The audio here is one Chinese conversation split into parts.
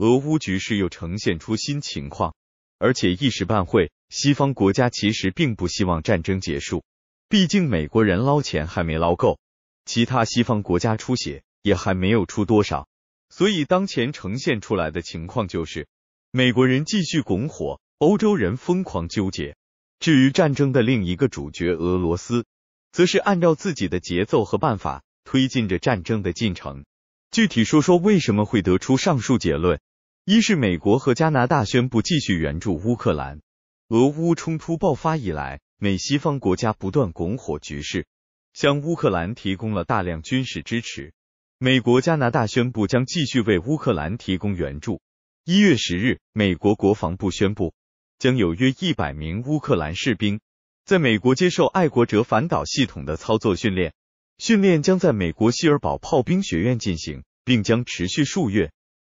俄乌局势又呈现出新情况，而且一时半会，西方国家其实并不希望战争结束，毕竟美国人捞钱还没捞够，其他西方国家出血也还没有出多少，所以当前呈现出来的情况就是，美国人继续拱火，欧洲人疯狂纠结，至于战争的另一个主角俄罗斯，则是按照自己的节奏和办法推进着战争的进程。具体说说为什么会得出上述结论。一是美国和加拿大宣布继续援助乌克兰。俄乌冲突爆发以来，美西方国家不断拱火局势，向乌克兰提供了大量军事支持。美国、加拿大宣布将继续为乌克兰提供援助。一月十日，美国国防部宣布，将有约一百名乌克兰士兵在美国接受爱国者反导系统的操作训练，训练将在美国希尔堡炮兵学院进行，并将持续数月。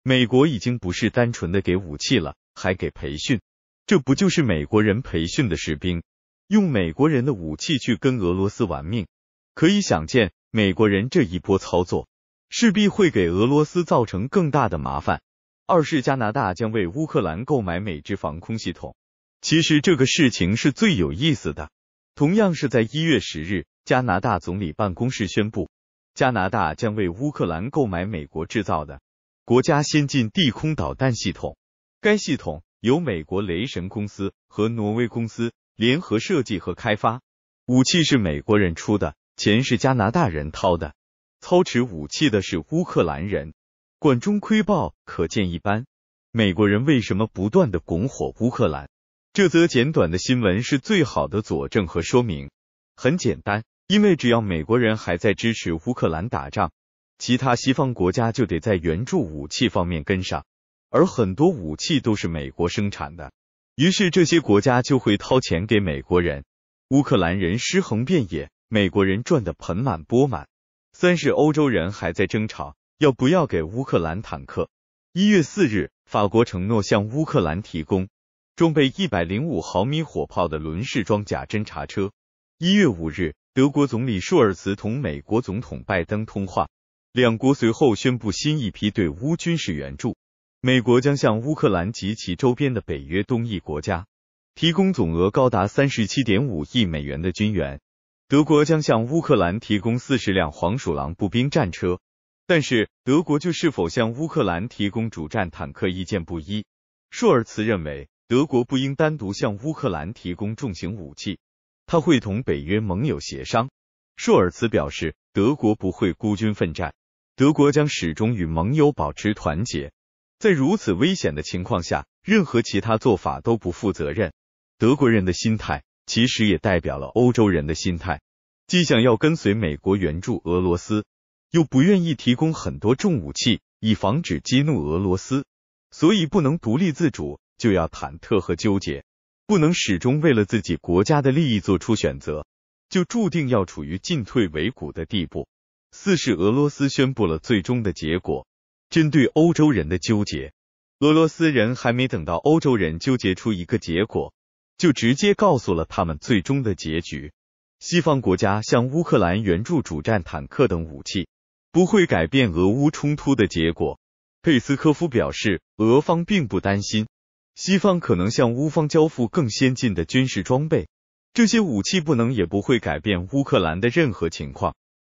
美国已经不是单纯的给武器了，还给培训，这不就是美国人培训的士兵，用美国人的武器去跟俄罗斯玩命？可以想见，美国人这一波操作势必会给俄罗斯造成更大的麻烦。二是加拿大将为乌克兰购买美制防空系统，其实这个事情是最有意思的。同样是在一月十日，加拿大总理办公室宣布，加拿大将为乌克兰购买美国制造的。国家先进地空导弹系统，该系统由美国雷神公司和挪威公司联合设计和开发，武器是美国人出的钱，是加拿大人掏的，操持武器的是乌克兰人，管中窥豹，可见一斑。美国人为什么不断的拱火乌克兰？这则简短的新闻是最好的佐证和说明。很简单，因为只要美国人还在支持乌克兰打仗。其他西方国家就得在援助武器方面跟上，而很多武器都是美国生产的，于是这些国家就会掏钱给美国人。乌克兰人尸横遍野，美国人赚得盆满钵满。三是欧洲人还在争吵，要不要给乌克兰坦克？一月四日，法国承诺向乌克兰提供装备105毫米火炮的轮式装甲侦察车。一月五日，德国总理舒尔茨同美国总统拜登通话。两国随后宣布新一批对乌军事援助。美国将向乌克兰及其周边的北约东翼国家提供总额高达三十七点五亿美元的军援。德国将向乌克兰提供四十辆黄鼠狼步兵战车，但是德国就是否向乌克兰提供主战坦克意见不一。舒尔茨认为德国不应单独向乌克兰提供重型武器，他会同北约盟友协商。舒尔茨表示，德国不会孤军奋战。德国将始终与盟友保持团结。在如此危险的情况下，任何其他做法都不负责任。德国人的心态其实也代表了欧洲人的心态：既想要跟随美国援助俄罗斯，又不愿意提供很多重武器以防止激怒俄罗斯，所以不能独立自主就要忐忑和纠结，不能始终为了自己国家的利益做出选择，就注定要处于进退维谷的地步。四是俄罗斯宣布了最终的结果。针对欧洲人的纠结，俄罗斯人还没等到欧洲人纠结出一个结果，就直接告诉了他们最终的结局。西方国家向乌克兰援助主战坦克等武器，不会改变俄乌冲突的结果。佩斯科夫表示，俄方并不担心西方可能向乌方交付更先进的军事装备，这些武器不能也不会改变乌克兰的任何情况。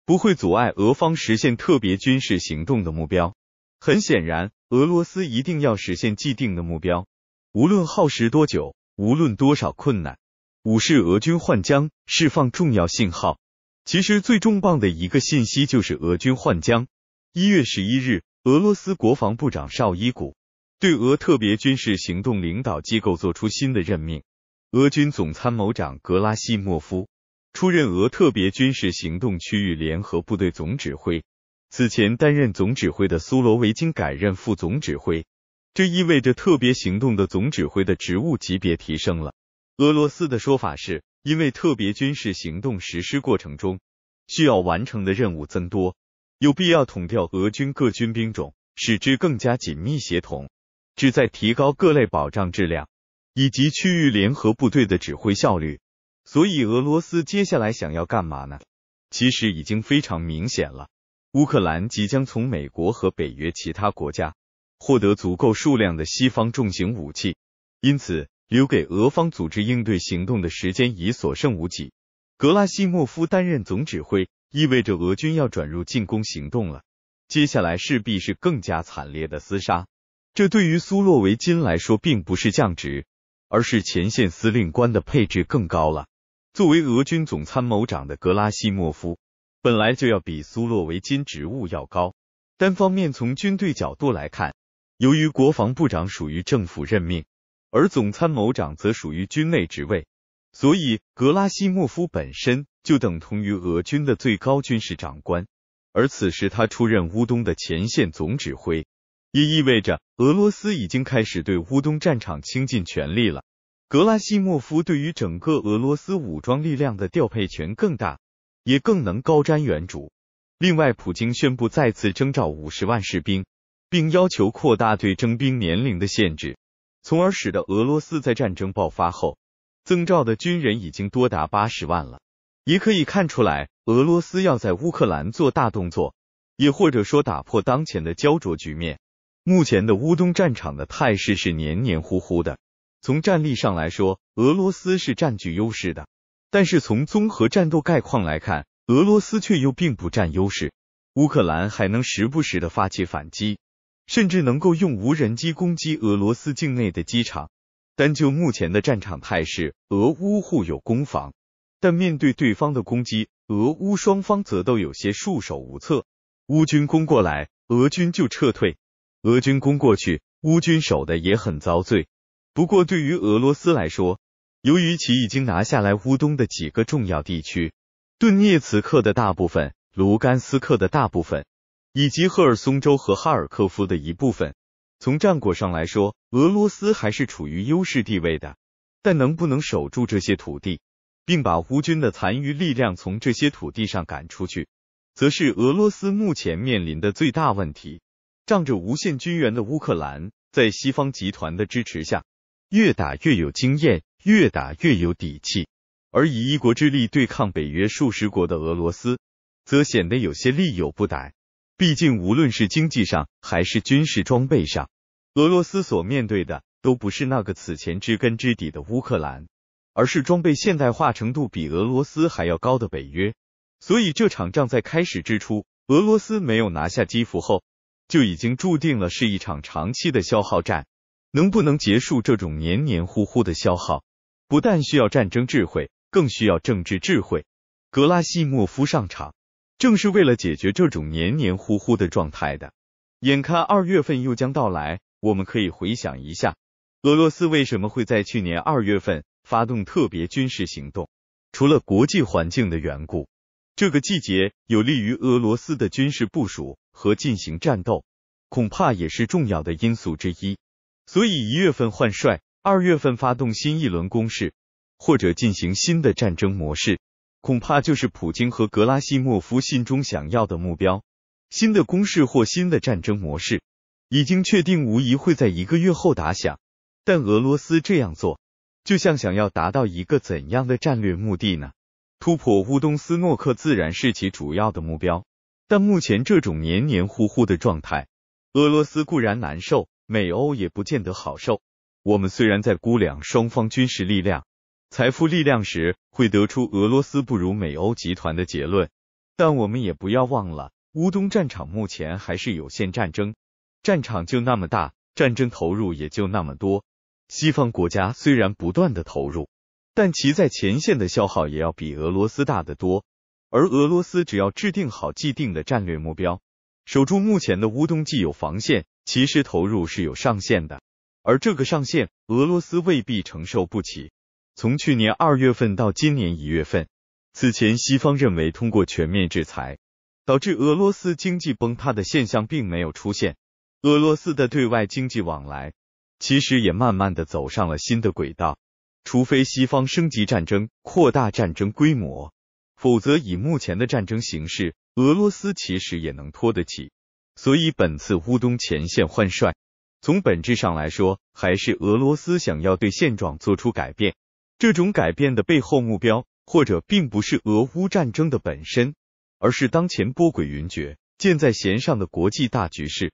不会阻碍俄方实现特别军事行动的目标。很显然，俄罗斯一定要实现既定的目标，无论耗时多久，无论多少困难。五是俄军换将，释放重要信号。其实最重磅的一个信息就是俄军换将。一月十一日，俄罗斯国防部长绍伊古对俄特别军事行动领导机构做出新的任命，俄军总参谋长格拉西莫夫。出任俄特别军事行动区域联合部队总指挥，此前担任总指挥的苏罗维金改任副总指挥，这意味着特别行动的总指挥的职务级别提升了。俄罗斯的说法是因为特别军事行动实施过程中需要完成的任务增多，有必要统调俄军各军兵种，使之更加紧密协同，旨在提高各类保障质量以及区域联合部队的指挥效率。所以俄罗斯接下来想要干嘛呢？其实已经非常明显了。乌克兰即将从美国和北约其他国家获得足够数量的西方重型武器，因此留给俄方组织应对行动的时间已所剩无几。格拉西莫夫担任总指挥，意味着俄军要转入进攻行动了。接下来势必是更加惨烈的厮杀。这对于苏洛维金来说，并不是降职，而是前线司令官的配置更高了。作为俄军总参谋长的格拉西莫夫，本来就要比苏洛维金职务要高。单方面从军队角度来看，由于国防部长属于政府任命，而总参谋长则属于军内职位，所以格拉西莫夫本身就等同于俄军的最高军事长官。而此时他出任乌东的前线总指挥，也意味着俄罗斯已经开始对乌东战场倾尽全力了。格拉西莫夫对于整个俄罗斯武装力量的调配权更大，也更能高瞻远瞩。另外，普京宣布再次征召五十万士兵，并要求扩大对征兵年龄的限制，从而使得俄罗斯在战争爆发后征召的军人已经多达八十万了。也可以看出来，俄罗斯要在乌克兰做大动作，也或者说打破当前的焦灼局面。目前的乌东战场的态势是黏黏糊糊的。从战力上来说，俄罗斯是占据优势的，但是从综合战斗概况来看，俄罗斯却又并不占优势。乌克兰还能时不时的发起反击，甚至能够用无人机攻击俄罗斯境内的机场。单就目前的战场态势，俄乌互有攻防，但面对对方的攻击，俄乌双方则都有些束手无策。乌军攻过来，俄军就撤退；俄军攻过去，乌军守的也很遭罪。不过，对于俄罗斯来说，由于其已经拿下来乌东的几个重要地区，顿涅茨克的大部分、卢甘斯克的大部分，以及赫尔松州和哈尔科夫的一部分，从战果上来说，俄罗斯还是处于优势地位的。但能不能守住这些土地，并把乌军的残余力量从这些土地上赶出去，则是俄罗斯目前面临的最大问题。仗着无限军援的乌克兰，在西方集团的支持下。越打越有经验，越打越有底气。而以一国之力对抗北约数十国的俄罗斯，则显得有些力有不逮。毕竟，无论是经济上还是军事装备上，俄罗斯所面对的都不是那个此前知根知底的乌克兰，而是装备现代化程度比俄罗斯还要高的北约。所以，这场仗在开始之初，俄罗斯没有拿下基辅后，就已经注定了是一场长期的消耗战。能不能结束这种黏黏糊糊的消耗，不但需要战争智慧，更需要政治智慧。格拉西莫夫上场，正是为了解决这种黏黏糊糊的状态的。眼看二月份又将到来，我们可以回想一下，俄罗斯为什么会在去年二月份发动特别军事行动？除了国际环境的缘故，这个季节有利于俄罗斯的军事部署和进行战斗，恐怕也是重要的因素之一。所以，一月份换帅，二月份发动新一轮攻势，或者进行新的战争模式，恐怕就是普京和格拉西莫夫心中想要的目标。新的攻势或新的战争模式已经确定，无疑会在一个月后打响。但俄罗斯这样做，就像想要达到一个怎样的战略目的呢？突破乌东斯诺克自然是其主要的目标，但目前这种黏黏糊糊的状态，俄罗斯固然难受。美欧也不见得好受。我们虽然在估量双方军事力量、财富力量时，会得出俄罗斯不如美欧集团的结论，但我们也不要忘了，乌东战场目前还是有限战争，战场就那么大，战争投入也就那么多。西方国家虽然不断的投入，但其在前线的消耗也要比俄罗斯大得多。而俄罗斯只要制定好既定的战略目标，守住目前的乌东既有防线。其实投入是有上限的，而这个上限，俄罗斯未必承受不起。从去年二月份到今年一月份，此前西方认为通过全面制裁导致俄罗斯经济崩塌的现象并没有出现，俄罗斯的对外经济往来其实也慢慢的走上了新的轨道。除非西方升级战争，扩大战争规模，否则以目前的战争形势，俄罗斯其实也能拖得起。所以，本次乌东前线换帅，从本质上来说，还是俄罗斯想要对现状做出改变。这种改变的背后目标，或者并不是俄乌战争的本身，而是当前波诡云谲、箭在弦上的国际大局势。